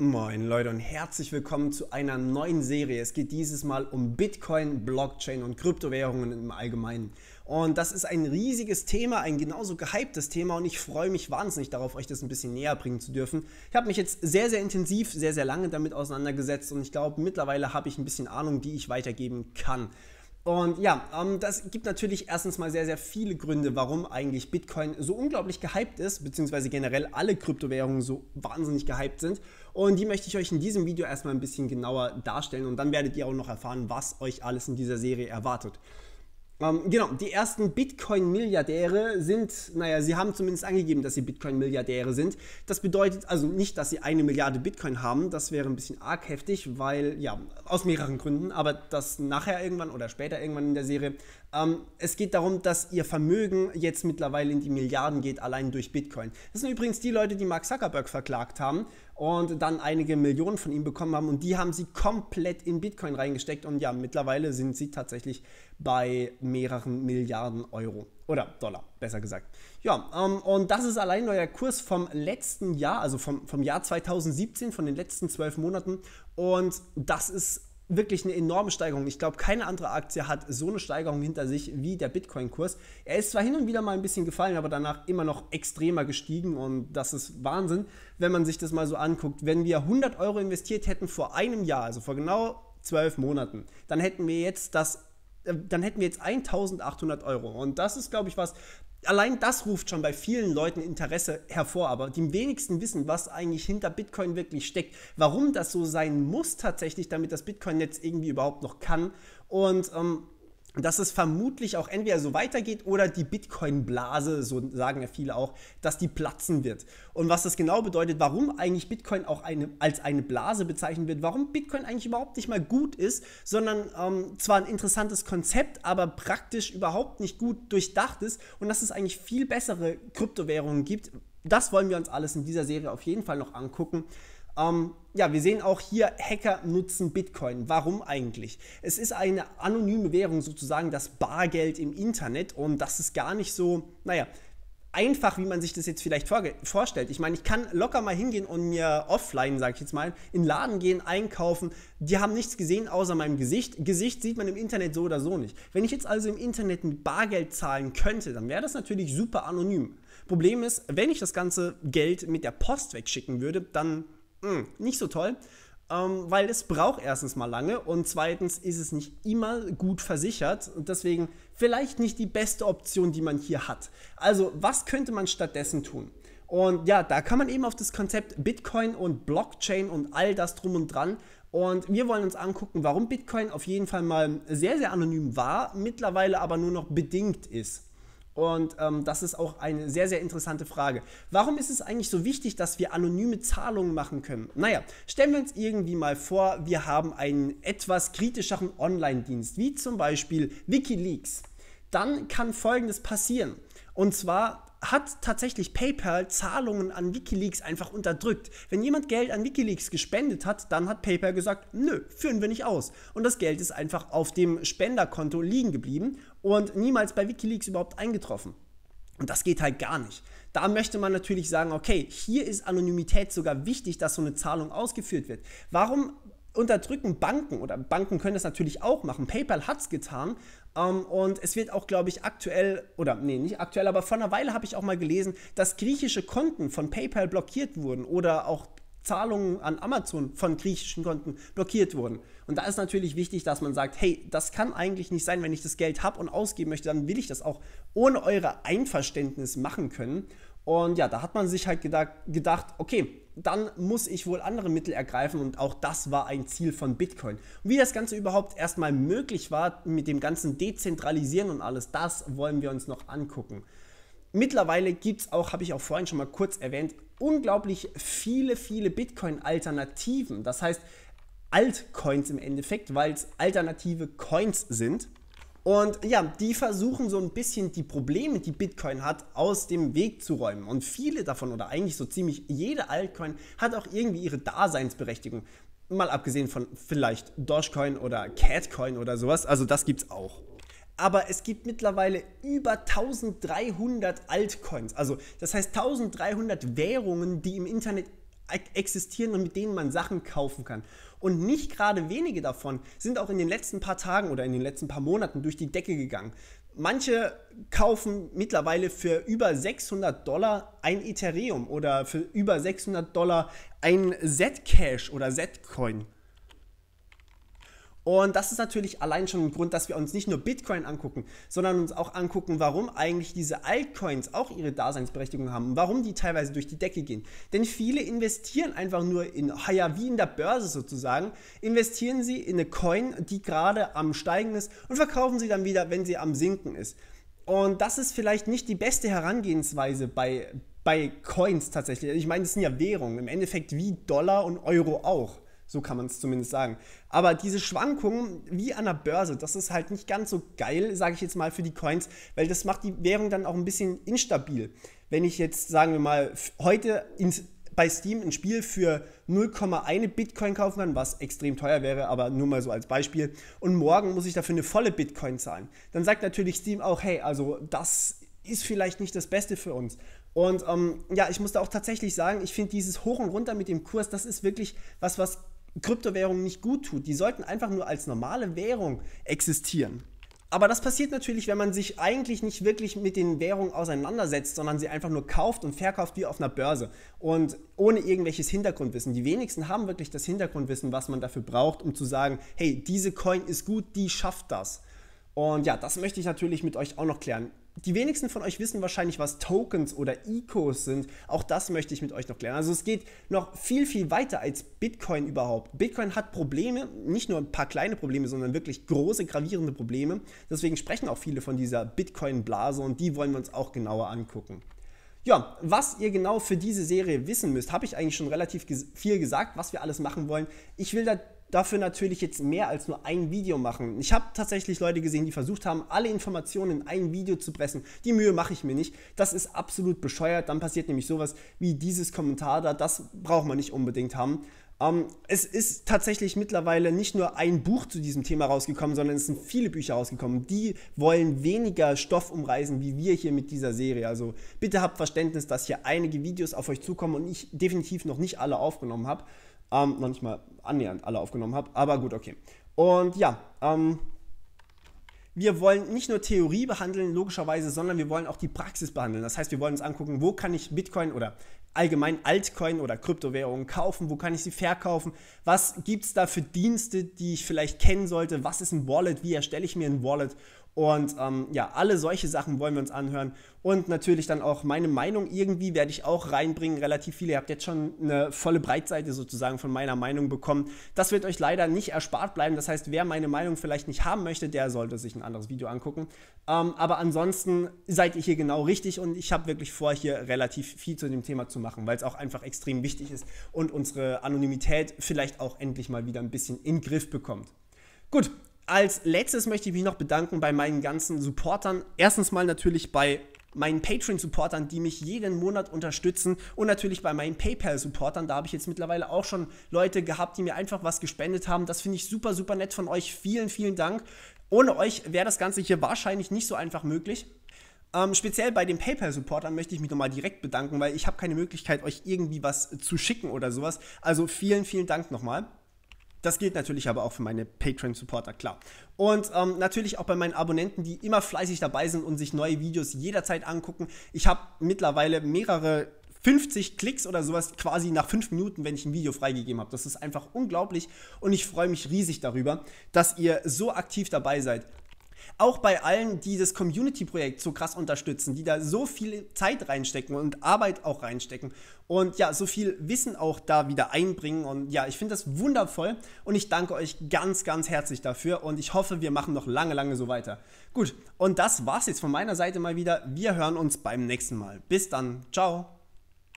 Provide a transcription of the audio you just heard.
Moin Leute und herzlich willkommen zu einer neuen Serie. Es geht dieses Mal um Bitcoin, Blockchain und Kryptowährungen im Allgemeinen. Und das ist ein riesiges Thema, ein genauso gehyptes Thema und ich freue mich wahnsinnig darauf, euch das ein bisschen näher bringen zu dürfen. Ich habe mich jetzt sehr, sehr intensiv, sehr, sehr lange damit auseinandergesetzt und ich glaube, mittlerweile habe ich ein bisschen Ahnung, die ich weitergeben kann. Und ja, ähm, das gibt natürlich erstens mal sehr, sehr viele Gründe, warum eigentlich Bitcoin so unglaublich gehypt ist, beziehungsweise generell alle Kryptowährungen so wahnsinnig gehypt sind. Und die möchte ich euch in diesem Video erstmal ein bisschen genauer darstellen und dann werdet ihr auch noch erfahren, was euch alles in dieser Serie erwartet. Ähm, genau, die ersten Bitcoin-Milliardäre sind, naja, sie haben zumindest angegeben, dass sie Bitcoin-Milliardäre sind. Das bedeutet also nicht, dass sie eine Milliarde Bitcoin haben. Das wäre ein bisschen arg heftig, weil, ja, aus mehreren Gründen, aber das nachher irgendwann oder später irgendwann in der Serie ähm, es geht darum, dass ihr Vermögen jetzt mittlerweile in die Milliarden geht, allein durch Bitcoin. Das sind übrigens die Leute, die Mark Zuckerberg verklagt haben und dann einige Millionen von ihm bekommen haben und die haben sie komplett in Bitcoin reingesteckt und ja, mittlerweile sind sie tatsächlich bei mehreren Milliarden Euro oder Dollar, besser gesagt. Ja, ähm, und das ist allein euer Kurs vom letzten Jahr, also vom, vom Jahr 2017, von den letzten zwölf Monaten und das ist wirklich eine enorme Steigerung. Ich glaube, keine andere Aktie hat so eine Steigerung hinter sich wie der Bitcoin-Kurs. Er ist zwar hin und wieder mal ein bisschen gefallen, aber danach immer noch extremer gestiegen und das ist Wahnsinn, wenn man sich das mal so anguckt. Wenn wir 100 Euro investiert hätten vor einem Jahr, also vor genau zwölf Monaten, dann hätten wir jetzt das äh, dann hätten wir jetzt 1800 Euro. Und das ist, glaube ich, was, Allein das ruft schon bei vielen Leuten Interesse hervor, aber die wenigsten wissen, was eigentlich hinter Bitcoin wirklich steckt, warum das so sein muss tatsächlich, damit das Bitcoin-Netz irgendwie überhaupt noch kann. Und ähm, dass es vermutlich auch entweder so weitergeht oder die Bitcoin-Blase, so sagen ja viele auch, dass die platzen wird. Und was das genau bedeutet, warum eigentlich Bitcoin auch eine, als eine Blase bezeichnet wird, warum Bitcoin eigentlich überhaupt nicht mal gut ist, sondern ähm, zwar ein interessantes Konzept, aber praktisch überhaupt nicht gut durchdacht ist und dass es eigentlich viel bessere Kryptowährungen gibt, das wollen wir uns alles in dieser Serie auf jeden Fall noch angucken. Ähm, ja, wir sehen auch hier, Hacker nutzen Bitcoin. Warum eigentlich? Es ist eine anonyme Währung, sozusagen das Bargeld im Internet und das ist gar nicht so, naja, einfach, wie man sich das jetzt vielleicht vorstellt. Ich meine, ich kann locker mal hingehen und mir offline, sag ich jetzt mal, in den Laden gehen, einkaufen. Die haben nichts gesehen außer meinem Gesicht. Gesicht sieht man im Internet so oder so nicht. Wenn ich jetzt also im Internet mit Bargeld zahlen könnte, dann wäre das natürlich super anonym. Problem ist, wenn ich das ganze Geld mit der Post wegschicken würde, dann mh, mm, nicht so toll. Ähm, weil es braucht erstens mal lange und zweitens ist es nicht immer gut versichert und deswegen vielleicht nicht die beste Option, die man hier hat. Also was könnte man stattdessen tun? Und ja, da kann man eben auf das Konzept Bitcoin und Blockchain und all das drum und dran. Und wir wollen uns angucken, warum Bitcoin auf jeden Fall mal sehr, sehr anonym war, mittlerweile aber nur noch bedingt ist. Und ähm, das ist auch eine sehr, sehr interessante Frage. Warum ist es eigentlich so wichtig, dass wir anonyme Zahlungen machen können? Naja, stellen wir uns irgendwie mal vor, wir haben einen etwas kritischeren Online-Dienst, wie zum Beispiel Wikileaks. Dann kann Folgendes passieren. Und zwar, hat tatsächlich PayPal Zahlungen an Wikileaks einfach unterdrückt. Wenn jemand Geld an Wikileaks gespendet hat, dann hat PayPal gesagt, nö, führen wir nicht aus. Und das Geld ist einfach auf dem Spenderkonto liegen geblieben und niemals bei Wikileaks überhaupt eingetroffen. Und das geht halt gar nicht. Da möchte man natürlich sagen, okay, hier ist Anonymität sogar wichtig, dass so eine Zahlung ausgeführt wird. Warum unterdrücken Banken oder Banken können das natürlich auch machen. PayPal hat es getan ähm, und es wird auch, glaube ich, aktuell oder nee, nicht aktuell, aber vor einer Weile habe ich auch mal gelesen, dass griechische Konten von PayPal blockiert wurden oder auch Zahlungen an Amazon von griechischen Konten blockiert wurden. Und da ist natürlich wichtig, dass man sagt, hey, das kann eigentlich nicht sein, wenn ich das Geld habe und ausgeben möchte, dann will ich das auch ohne eure Einverständnis machen können. Und ja, da hat man sich halt gedacht, gedacht, okay, dann muss ich wohl andere Mittel ergreifen und auch das war ein Ziel von Bitcoin. wie das Ganze überhaupt erstmal möglich war mit dem ganzen Dezentralisieren und alles, das wollen wir uns noch angucken. Mittlerweile gibt es auch, habe ich auch vorhin schon mal kurz erwähnt, unglaublich viele, viele Bitcoin-Alternativen. Das heißt, Altcoins im Endeffekt, weil es alternative Coins sind. Und ja, die versuchen so ein bisschen die Probleme, die Bitcoin hat, aus dem Weg zu räumen. Und viele davon oder eigentlich so ziemlich jede Altcoin hat auch irgendwie ihre Daseinsberechtigung. Mal abgesehen von vielleicht Dogecoin oder Catcoin oder sowas. Also das gibt es auch aber es gibt mittlerweile über 1300 Altcoins. Also das heißt 1300 Währungen, die im Internet e-, existieren und mit denen man Sachen kaufen kann. Und nicht gerade wenige davon sind auch in den letzten paar Tagen oder in den letzten paar Monaten durch die Decke gegangen. Manche kaufen mittlerweile für über 600 Dollar ein Ethereum oder für über 600 Dollar ein Zcash oder Zcoin. Und das ist natürlich allein schon ein Grund, dass wir uns nicht nur Bitcoin angucken, sondern uns auch angucken, warum eigentlich diese Altcoins auch ihre Daseinsberechtigung haben, warum die teilweise durch die Decke gehen. Denn viele investieren einfach nur in, ja, wie in der Börse sozusagen, investieren sie in eine Coin, die gerade am Steigen ist und verkaufen sie dann wieder, wenn sie am Sinken ist. Und das ist vielleicht nicht die beste Herangehensweise bei, bei Coins tatsächlich. Ich meine, das sind ja Währungen, im Endeffekt wie Dollar und Euro auch. So kann man es zumindest sagen. Aber diese Schwankungen wie an der Börse, das ist halt nicht ganz so geil, sage ich jetzt mal, für die Coins, weil das macht die Währung dann auch ein bisschen instabil. Wenn ich jetzt, sagen wir mal, heute ins, bei Steam ein Spiel für 0,1 Bitcoin kaufen kann, was extrem teuer wäre, aber nur mal so als Beispiel, und morgen muss ich dafür eine volle Bitcoin zahlen, dann sagt natürlich Steam auch, hey, also das ist vielleicht nicht das Beste für uns. Und ähm, ja, ich muss da auch tatsächlich sagen, ich finde dieses Hoch und Runter mit dem Kurs, das ist wirklich was, was Kryptowährungen nicht gut tut. Die sollten einfach nur als normale Währung existieren. Aber das passiert natürlich, wenn man sich eigentlich nicht wirklich mit den Währungen auseinandersetzt, sondern sie einfach nur kauft und verkauft wie auf einer Börse und ohne irgendwelches Hintergrundwissen. Die wenigsten haben wirklich das Hintergrundwissen, was man dafür braucht, um zu sagen, hey, diese Coin ist gut, die schafft das. Und ja, das möchte ich natürlich mit euch auch noch klären die wenigsten von euch wissen wahrscheinlich, was Tokens oder Ecos sind. Auch das möchte ich mit euch noch klären. Also es geht noch viel, viel weiter als Bitcoin überhaupt. Bitcoin hat Probleme, nicht nur ein paar kleine Probleme, sondern wirklich große, gravierende Probleme. Deswegen sprechen auch viele von dieser Bitcoin-Blase und die wollen wir uns auch genauer angucken. Ja, was ihr genau für diese Serie wissen müsst, habe ich eigentlich schon relativ viel gesagt, was wir alles machen wollen. Ich will da dafür natürlich jetzt mehr als nur ein Video machen. Ich habe tatsächlich Leute gesehen, die versucht haben, alle Informationen in ein Video zu pressen. Die Mühe mache ich mir nicht. Das ist absolut bescheuert. Dann passiert nämlich sowas wie dieses Kommentar da. Das braucht man nicht unbedingt haben. Ähm, es ist tatsächlich mittlerweile nicht nur ein Buch zu diesem Thema rausgekommen, sondern es sind viele Bücher rausgekommen. Die wollen weniger Stoff umreißen, wie wir hier mit dieser Serie. Also bitte habt Verständnis, dass hier einige Videos auf euch zukommen und ich definitiv noch nicht alle aufgenommen habe. Ähm, noch nicht mal annähernd alle aufgenommen habe, aber gut, okay. Und ja, ähm, wir wollen nicht nur Theorie behandeln, logischerweise, sondern wir wollen auch die Praxis behandeln. Das heißt, wir wollen uns angucken, wo kann ich Bitcoin oder allgemein Altcoin oder Kryptowährungen kaufen, wo kann ich sie verkaufen, was gibt es da für Dienste, die ich vielleicht kennen sollte, was ist ein Wallet, wie erstelle ich mir ein Wallet und ähm, ja, alle solche Sachen wollen wir uns anhören. Und natürlich dann auch meine Meinung irgendwie werde ich auch reinbringen. Relativ viele. Ihr habt jetzt schon eine volle Breitseite sozusagen von meiner Meinung bekommen. Das wird euch leider nicht erspart bleiben. Das heißt, wer meine Meinung vielleicht nicht haben möchte, der sollte sich ein anderes Video angucken. Ähm, aber ansonsten seid ihr hier genau richtig und ich habe wirklich vor, hier relativ viel zu dem Thema zu machen, weil es auch einfach extrem wichtig ist und unsere Anonymität vielleicht auch endlich mal wieder ein bisschen in den Griff bekommt. Gut, als letztes möchte ich mich noch bedanken bei meinen ganzen Supportern. Erstens mal natürlich bei meinen Patreon-Supportern, die mich jeden Monat unterstützen und natürlich bei meinen PayPal-Supportern. Da habe ich jetzt mittlerweile auch schon Leute gehabt, die mir einfach was gespendet haben. Das finde ich super, super nett von euch. Vielen, vielen Dank. Ohne euch wäre das Ganze hier wahrscheinlich nicht so einfach möglich. Ähm, speziell bei den PayPal-Supportern möchte ich mich nochmal direkt bedanken, weil ich habe keine Möglichkeit, euch irgendwie was zu schicken oder sowas. Also vielen, vielen Dank nochmal. Das gilt natürlich aber auch für meine Patreon-Supporter, klar. Und ähm, natürlich auch bei meinen Abonnenten, die immer fleißig dabei sind und sich neue Videos jederzeit angucken. Ich habe mittlerweile mehrere 50 Klicks oder sowas quasi nach 5 Minuten, wenn ich ein Video freigegeben habe. Das ist einfach unglaublich und ich freue mich riesig darüber, dass ihr so aktiv dabei seid auch bei allen, die das Community-Projekt so krass unterstützen, die da so viel Zeit reinstecken und Arbeit auch reinstecken und ja, so viel Wissen auch da wieder einbringen. Und ja, ich finde das wundervoll und ich danke euch ganz, ganz herzlich dafür und ich hoffe, wir machen noch lange, lange so weiter. Gut, und das war's jetzt von meiner Seite mal wieder. Wir hören uns beim nächsten Mal. Bis dann. Ciao.